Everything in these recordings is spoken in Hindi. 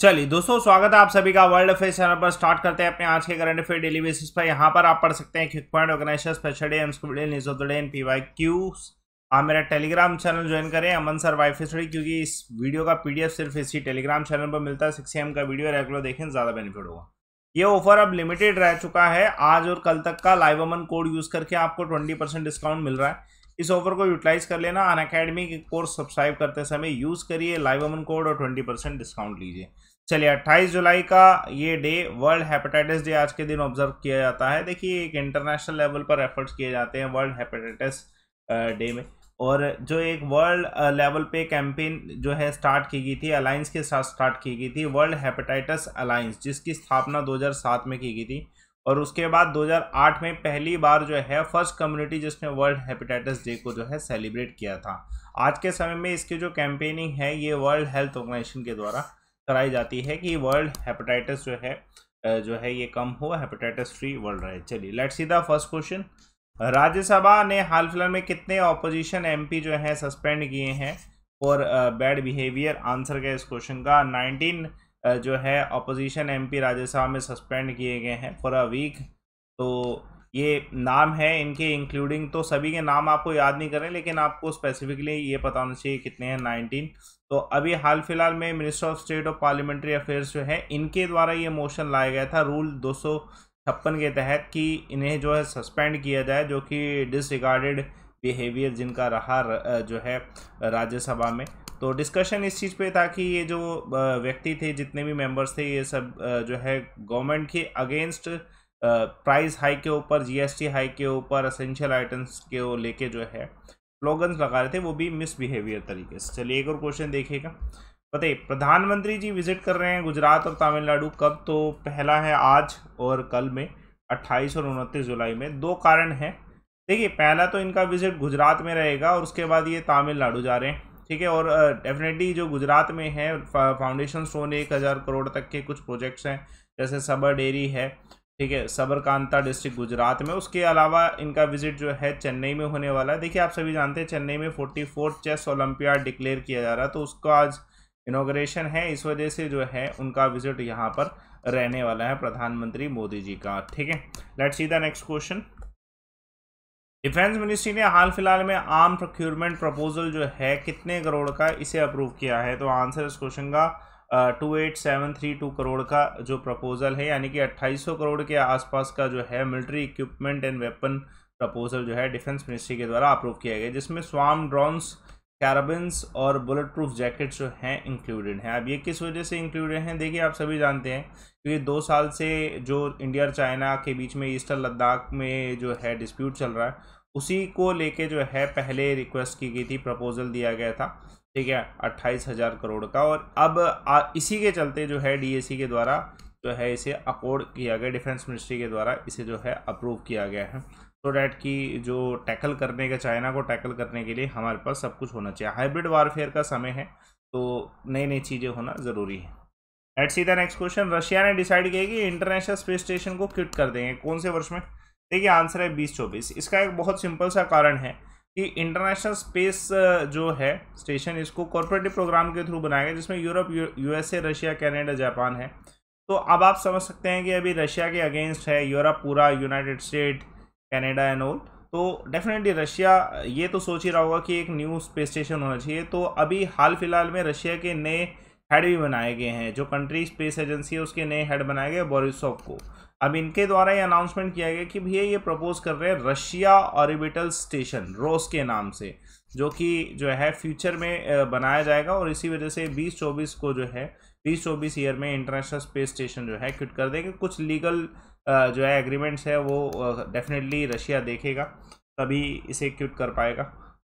चलिए दोस्तों स्वागत है आप सभी का वर्ल्ड अफेयर चैनल पर स्टार्ट करते हैं अपने आज के करंट अफेयर डेली बेसिस पर यहाँ पर आप पढ़ सकते हैं organiser special day news of the आप मेरा टेलीग्राम चैनल ज्वाइन करें अमन सर वाई स्टडी क्योंकि इस वीडियो का पीडीएफ सिर्फ इसी टेलीग्राम चैनल पर मिलता है सिक्स एम का वीडियो रेगुलर देखें ज़्यादा बेनिफिट होगा ये ऑफर अब लिमिटेड रह चुका है आज और कल तक का लाइव अमन कोड यूज़ करके आपको ट्वेंटी परसेंट डिस्काउंट मिल रहा है इस ऑफर को यूटिलाइज कर लेना अन अकेडमी कोर्स सब्सक्राइब करते समय यूज़ करिए लाइव अमन कोड और ट्वेंटी परसेंट डिस्काउंट लीजिए चलिए 28 जुलाई का ये डे वर्ल्ड हेपेटाइटिस डे आज के दिन ऑब्जर्व किया जाता है देखिए एक इंटरनेशनल लेवल पर एफर्ट्स किए जाते हैं वर्ल्ड हेपेटाइटिस डे में और जो एक वर्ल्ड लेवल पे कैंपेन जो है स्टार्ट की गई थी अलायंस के साथ स्टार्ट की गई थी वर्ल्ड हेपेटाइटिस अलायंस जिसकी स्थापना 2007 में की गई थी और उसके बाद 2008 में पहली बार जो है फर्स्ट कम्युनिटी जिसने वर्ल्ड हेपेटाइटिस डे को जो है सेलिब्रेट किया था आज के समय में इसकी जो कैंपेनिंग है ये वर्ल्ड हेल्थ ऑर्गेनाइजेशन के द्वारा कराई जाती है कि वर्ल्ड हेपेटाइटिस जो है जो है ये कम हो हेपेटाइटिस फ्री वर्ल्ड रहे चलिए let see the first question Rajya Sabha ने हाल फिलहाल में कितने ऑपोजिशन एम जो है सस्पेंड किए हैं फॉर बैड बिहेवियर आंसर क्या इस क्वेश्चन का नाइनटीन 19... जो है अपोजिशन एमपी राज्यसभा में सस्पेंड किए गए हैं फॉर अ वीक तो ये नाम है इनके इंक्लूडिंग तो सभी के नाम आपको याद नहीं करें लेकिन आपको स्पेसिफिकली ये पता होना चाहिए कितने हैं नाइनटीन तो अभी हाल फिलहाल में minister of state of parliamentary affairs जो है इनके द्वारा ये मोशन लाया गया था रूल दो छप्पन के तहत कि इन्हें जो है सस्पेंड किया जाए जो कि डिसरिगार्डेड बिहेवियर जिनका रहा जो है राज्यसभा में तो डिस्कशन इस चीज़ पे था कि ये जो व्यक्ति थे जितने भी मेंबर्स थे ये सब जो है गवर्नमेंट के अगेंस्ट प्राइस हाइक के ऊपर जीएसटी हाइक के ऊपर असेंशियल आइटम्स के लेके जो है स्लोगन्स लगा रहे थे वो भी मिसबिहेवियर तरीके से चलिए एक और क्वेश्चन देखिएगा बताइए प्रधानमंत्री जी विजिट कर रहे हैं गुजरात और तमिलनाडु कब तो पहला है आज और कल में 28 और उनतीस जुलाई में दो कारण हैं देखिए पहला तो इनका विजिट गुजरात में रहेगा और उसके बाद ये तमिलनाडु जा रहे हैं ठीक है और डेफिनेटली जो गुजरात में है फाउंडेशन स्टोन एक हज़ार करोड़ तक के कुछ प्रोजेक्ट्स हैं जैसे सबर डेरी है ठीक है सबरकांता डिस्ट्रिक्ट गुजरात में उसके अलावा इनका विजिट जो है चेन्नई में होने वाला है देखिए आप सभी जानते हैं चेन्नई में forty fourth chess olympiad declare किया जा रहा है तो उसका आज इनोग्रेशन है इस वजह से जो है उनका विजिट यहाँ पर रहने वाला है प्रधानमंत्री मोदी जी का ठीक है let see the next question defence ministry ने हाल फिलहाल में आर्म प्रोक्योरमेंट प्रपोजल जो है कितने करोड़ का इसे अप्रूव किया है तो आंसर इस क्वेश्चन का two eight seven three two crore का जो प्रपोजल है यानी कि अट्ठाईस सौ करोड़ के आसपास का जो है military equipment and weapon proposal जो है डिफेंस मिनिस्ट्री के द्वारा अप्रूव किया गया जिसमें स्वाम ड्रोन्स कैराबिन्स और बुलेट प्रूफ जैकेट्स जो हैं इंक्लूडेड हैं अब ये किस वजह से इंक्लूडेड हैं देखिए आप सभी जानते हैं क्योंकि दो साल से जो इंडिया और चाइना के बीच में ईस्टर्न लद्दाख में जो है डिस्प्यूट चल रहा है उसी को लेके जो है पहले रिक्वेस्ट की गई थी प्रपोजल दिया गया था ठीक है अट्ठाईस हज़ार करोड़ का और अब आ, इसी के चलते जो है डी के द्वारा जो है इसे अपोर्ड किया गया डिफेंस मिनिस्ट्री के द्वारा इसे जो है अप्रूव किया गया है सो डैट कि जो टैकल करने का चाइना को टैकल करने के लिए हमारे पास सब कुछ होना चाहिए हाइब्रिड वारफेयर का समय है तो नई नई चीज़ें होना ज़रूरी है at see the next question Russia ने डिसाइड किया कि इंटरनेशनल स्पेस स्टेशन को किट कर देंगे कौन से वर्ष में देखिए आंसर है बीस चौबीस इसका एक बहुत सिंपल सा कारण है कि इंटरनेशनल स्पेस जो है स्टेशन इसको कॉरपोरेटिव प्रोग्राम के थ्रू बनाया गया जिसमें Europe USA Russia Canada Japan है तो अब आप समझ सकते हैं कि अभी रशिया के अगेंस्ट है यूरोप पूरा United State Canada and all तो डेफिनेटली रशिया ये तो सोच ही रहा होगा कि एक न्यू स्पेस स्टेशन होना चाहिए तो अभी हाल फिलहाल में रशिया के नए हेड भी बनाए गए हैं जो कंट्री स्पेस एजेंसी है उसके नए हेड बनाए गए बोरिसॉफ को अब इनके द्वारा ये अनाउंसमेंट किया गया कि भैया ये प्रपोज कर रहे हैं रशिया ऑर्बिटल स्टेशन रोस के नाम से जो कि जो है फ्यूचर में बनाया जाएगा और इसी वजह से बीस चौबीस को जो है बीस चौबीस ईयर में इंटरनेशनल स्पेस स्टेशन जो है क्विट कर देंगे कुछ लीगल जो है एग्रीमेंट्स है वो डेफिनेटली रशिया देखेगा तभी इसे क्यूट कर पाएगा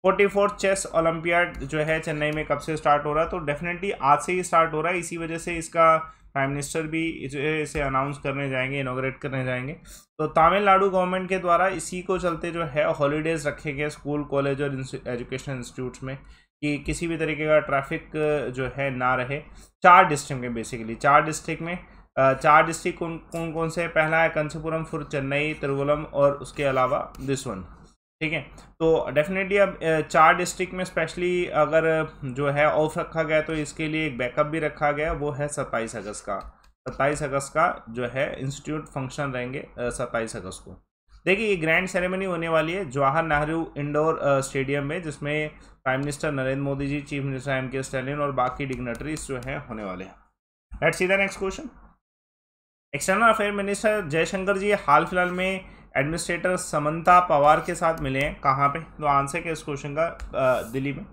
फोर्टी फोर्थ चेस ओलंपियाड जो है चेन्नई में कब से स्टार्ट हो रहा है तो डेफिनेटली आज से ही स्टार्ट हो रहा है इसी वजह से इसका प्राइम मिनिस्टर भी इसे अनाउंस करने जाएंगे इनोग्रेट करने जाएंगे तो तमिलनाडु गवर्नमेंट के द्वारा इसी को चलते जो है हॉलीडेज़ रखे गए स्कूल कॉलेज और एजुकेशन इंस्टीट्यूट्स में कि किसी भी तरीके का ट्रैफिक जो है ना रहे चार डिस्ट्रिक्ट में बेसिकली चार डिस्ट्रिक्ट में चार डिस्ट्रिक्ट कौन कौन कौन से पहला है कंसपुरम फिर चेन्नई तिरुवलम और उसके अलावा दिस वन ठीक है तो डेफिनेटली अब चार डिस्ट्रिक्ट में स्पेशली अगर जो है ऑफ रखा गया तो इसके लिए एक बैकअप भी रखा गया वो है सत्ताईस अगस्त का सत्ताईस अगस्त का जो है इंस्टीट्यूट फंक्शन रहेंगे सत्ताईस अगस्त को देखिए ये ग्रैंड सेरेमनी होने वाली है जवाहर नेहरू इंडोर स्टेडियम में जिसमें prime minister Narendra Modi ji chief minister M K Stalin और बाकी डिग्नेटरीज जो हैं होने वाले हैं let's see the next question external affair minister Jaishankar ji हाल फिलहाल में एडमिनिस्ट्रेटर समंता पवार के साथ मिले हैं कहाँ पे तो आंसर क्या इस क्वेश्चन का दिल्ली में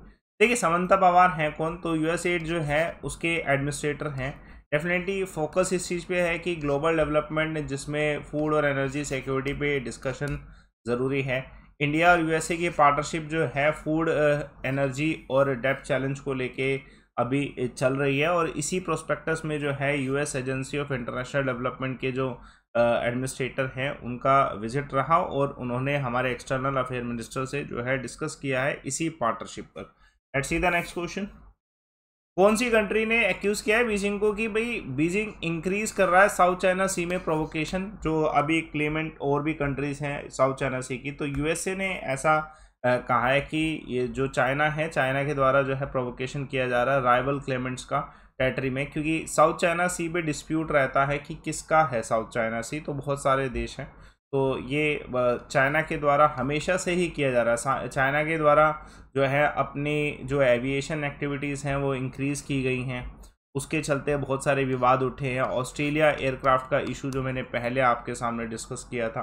देखिए समंता पवार हैं कौन तो यू एड जो है उसके एडमिनिस्ट्रेटर हैं डेफिनेटली फोकस इस चीज़ पे है कि ग्लोबल डेवलपमेंट जिसमें फूड और एनर्जी सिक्योरिटी पे डिस्कशन ज़रूरी है इंडिया और यूएसए की पार्टनरशिप जो है फूड एनर्जी और डेप चैलेंज को लेके अभी चल रही है और इसी प्रोस्पेक्टस में जो है US agency of international development के जो एडमिनिस्ट्रेटर हैं उनका विजिट रहा और उन्होंने हमारे एक्सटर्नल अफेयर मिनिस्टर से जो है डिस्कस किया है इसी पार्टनरशिप पर at see the next question कौन सी कंट्री ने एक्यूज़ किया है बीजिंग को कि भाई बीजिंग इंक्रीज कर रहा है साउथ चाइना सी में प्रोवोकेशन जो अभी क्लेमेंट और भी कंट्रीज हैं साउथ चाइना सी की तो यूएसए ने ऐसा कहा है कि ये जो चाइना है चाइना के द्वारा जो है प्रोवोकेशन किया जा रहा है राइवल क्लेमेंट्स का टेरिटरी में क्योंकि साउथ चाइना सी पे डिस्प्यूट रहता है कि किसका है साउथ चाइना सी तो बहुत सारे देश हैं तो ये चाइना के द्वारा हमेशा से ही किया जा रहा है चाइना के द्वारा जो है अपनी जो एविएशन एक्टिविटीज़ हैं वो इंक्रीज़ की गई हैं उसके चलते बहुत सारे विवाद उठे हैं ऑस्ट्रेलिया एयरक्राफ्ट का इशू जो मैंने पहले आपके सामने डिस्कस किया था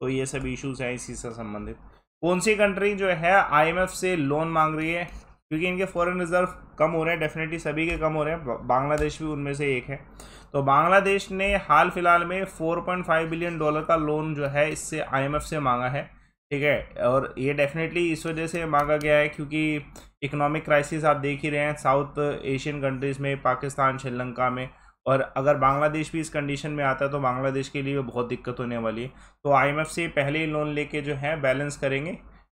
तो ये सब इश्यूज हैं इसी से संबंधित कौन सी कंट्री जो है आईएमएफ से लोन मांग रही है क्योंकि इनके फॉरेन रिजर्व कम हो रहे हैं डेफिनेटली सभी के कम हो रहे हैं बांग्लादेश भी उनमें से एक है तो बांग्लादेश ने हाल फिलहाल में 4.5 बिलियन डॉलर का लोन जो है इससे आईएमएफ से मांगा है ठीक है और ये डेफिनेटली इस वजह से मांगा गया है क्योंकि इकोनॉमिक क्राइसिस आप देख ही रहे हैं साउथ एशियन कंट्रीज़ में पाकिस्तान श्रीलंका में और अगर बांग्लादेश भी इस कंडीशन में आता है तो बांग्लादेश के लिए बहुत दिक्कत होने वाली है तो आईएमएफ से पहले ही लोन लेके जो है बैलेंस करेंगे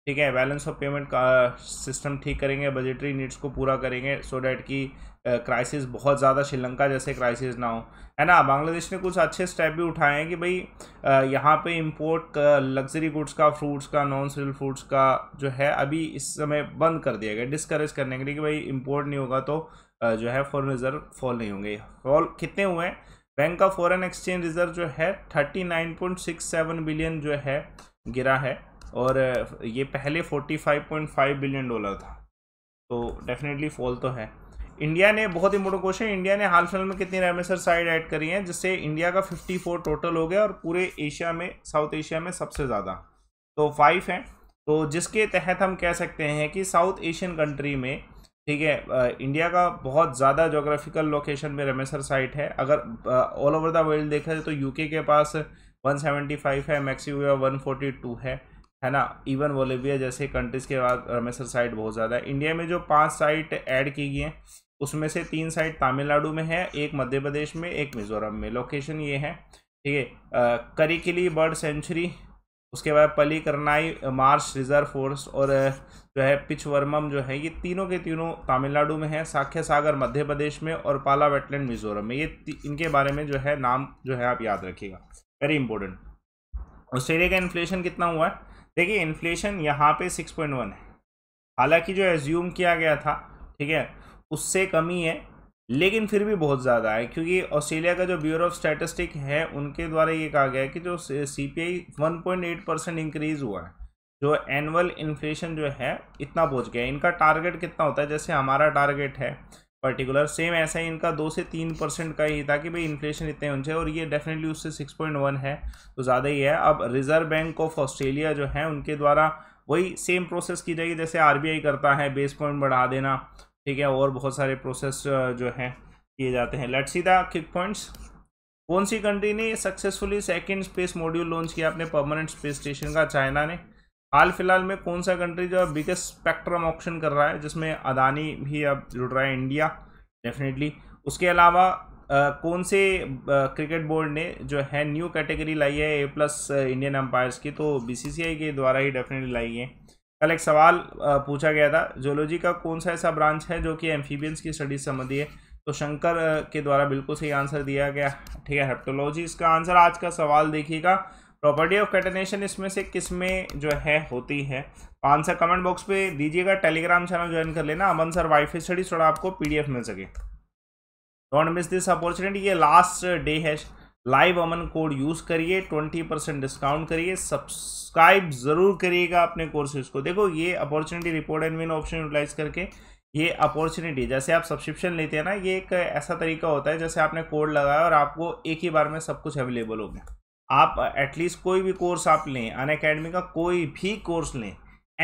ठीक है बैलेंस ऑफ पेमेंट का सिस्टम ठीक करेंगे बजटरी नीड्स को पूरा करेंगे सो so डैट कि क्राइसिस बहुत ज़्यादा श्रीलंका जैसे क्राइसिस ना हो है ना बांग्लादेश ने कुछ अच्छे स्टेप भी उठाए हैं कि भाई यहाँ पे इंपोर्ट लग्जरी गुड्स का फ्रूट्स का नॉन सीरियल फ्रूट्स का जो है अभी इस समय बंद कर दिया गया डिस्करेज करने के लिए कि भाई इम्पोर्ट नहीं होगा तो जो है फॉरन रिजर्व फॉल नहीं होंगे फॉल कितने हुए हैं बैंक का फॉरेन एक्सचेंज रिजर्व जो है thirty nine point six seven billion जो है गिरा है और ये पहले forty five point five billion dollar था तो डेफिनेटली फॉल तो है इंडिया ने बहुत इंपॉर्टेंट क्वेश्चन इंडिया ने हाल फिलहाल में कितनी रेमेसर साइड ऐड करी है जिससे इंडिया का 54 टोटल हो गया और पूरे एशिया में साउथ एशिया में सबसे ज़्यादा तो फाइव हैं तो जिसके तहत हम कह सकते हैं कि साउथ एशियन कंट्री में ठीक है इंडिया का बहुत ज़्यादा जोग्राफिकल लोकेशन में रेमेसर साइट है अगर ऑल ओवर द वर्ल्ड देखा जाए तो यूके के पास 175 है मैक्सिकोया 142 है है ना इवन वोलेबिया जैसे कंट्रीज़ के बाद रेमेसर साइट बहुत ज़्यादा है इंडिया में जो पांच साइट ऐड की गई हैं उसमें से तीन साइट तमिलनाडु में है एक मध्य प्रदेश में एक मिज़ोरम में लोकेशन ये है ठीक है करिकली बर्ड सेंचुरी उसके बाद करनाई मार्श रिजर्व फोर्स और जो है पिचवर्मम जो है ये तीनों के तीनों तमिलनाडु में है साख्य सागर मध्य प्रदेश में और पाला वेटलैंड मिजोरम में ये इनके बारे में जो है नाम जो है आप याद रखिएगा वेरी इंपॉर्टेंट ऑस्ट्रेलिया का इन्फ्लेशन कितना हुआ है देखिए इन्फ्लेशन यहाँ पे सिक्स पॉइंट वन है हालांकि जो एज्यूम किया गया था ठीक है उससे कमी है लेकिन फिर भी बहुत ज़्यादा है क्योंकि ऑस्ट्रेलिया का जो ब्यूरो ऑफ स्टैटिस्टिक है उनके द्वारा ये कहा गया है कि जो C P I one point eight percent increase हुआ है जो एनुअल इन्फ्लेशन जो है इतना पहुंच गया है इनका टारगेट कितना होता है जैसे हमारा टारगेट है पर्टिकुलर सेम ऐसा ही इनका दो से तीन परसेंट का ही था कि भाई इन्फ्लेशन इतने ऊंचे और ये डेफिनेटली उससे सिक्स पॉइंट वन है तो ज़्यादा ही है अब रिजर्व बैंक ऑफ ऑस्ट्रेलिया जो है उनके द्वारा वही सेम प्रोसेस की जाएगी जैसे आरबीआई करता है बेस पॉइंट बढ़ा देना ठीक है और बहुत सारे प्रोसेस जो हैं किए जाते हैं let's see the kick points कौन सी कंट्री ने successfully second space module launch किया अपने परमानेंट स्पेस स्टेशन का चाइना ने हाल फिलहाल में कौन सा कंट्री जो बिगेस्ट स्पेक्ट्रम ऑप्शन कर रहा है जिसमें अदानी भी अब जुड़ रहा है इंडिया डेफिनेटली उसके अलावा आ, कौन से क्रिकेट बोर्ड ने जो है न्यू कैटेगरी लाई है ए प्लस इंडियन एम्पायर्स की तो बीसीसीआई के द्वारा ही डेफिनेटली लाई है कल एक सवाल पूछा गया था जोलॉजी का कौन सा ऐसा ब्रांच है जो कि एम्फीबियंस की स्टडी संबंधी है तो शंकर के द्वारा बिल्कुल सही आंसर दिया गया ठीक है हेप्टोलॉजी इसका आंसर आज का सवाल देखिएगा प्रॉपर्टी ऑफ कैटनेशन इसमें से किस में जो है होती है तो आंसर कमेंट बॉक्स पे दीजिएगा टेलीग्राम चैनल ज्वाइन कर लेना अमन सर वाईफाई स्टडीज थोड़ा आपको पीडीएफ मिल सके डोंट मिस दिस अपॉर्चुनिटी ये लास्ट डे है लाइव अमन कोड यूज़ करिए ट्वेंटी परसेंट डिस्काउंट करिए सब्सक्राइब ज़रूर करिएगा अपने कोर्सेज को देखो ये opportunity report and win option utilise करके ये अपॉर्चुनिटी जैसे आप सब्सक्रिप्शन लेते हैं ना ये एक ऐसा तरीका होता है जैसे आपने कोड लगाया और आपको एक ही बार में सब कुछ अवेलेबल हो गया आप एटलीस्ट कोई भी कोर्स आप लें अन का कोई भी कोर्स लें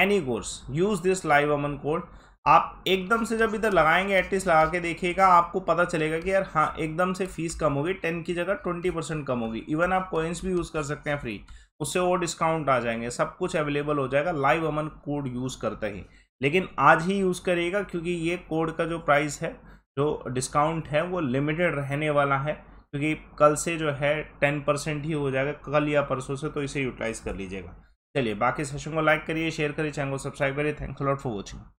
any course use this live Aman code आप एकदम से जब इधर लगाएंगे एटलीस्ट लगा के देखिएगा आपको पता चलेगा कि यार हाँ एकदम से फीस कम होगी टेन की जगह ट्वेंटी परसेंट कम होगी इवन आप कॉइन्स भी यूज़ कर सकते हैं फ्री उससे और डिस्काउंट आ जाएंगे सब कुछ अवेलेबल हो जाएगा लाइव अमन कोड यूज़ करते ही लेकिन आज ही यूज़ करिएगा क्योंकि ये कोड का जो प्राइस है जो डिस्काउंट है वो लिमिटेड रहने वाला है क्योंकि कल से जो है टेन परसेंट ही हो जाएगा कल या परसों से तो इसे यूटिलाइज़ कर लीजिएगा चलिए बाकी सेशन को लाइक करिए शेयर करिए चैनल को सब्सक्राइब करिए यू लॉट फॉर वॉचिंग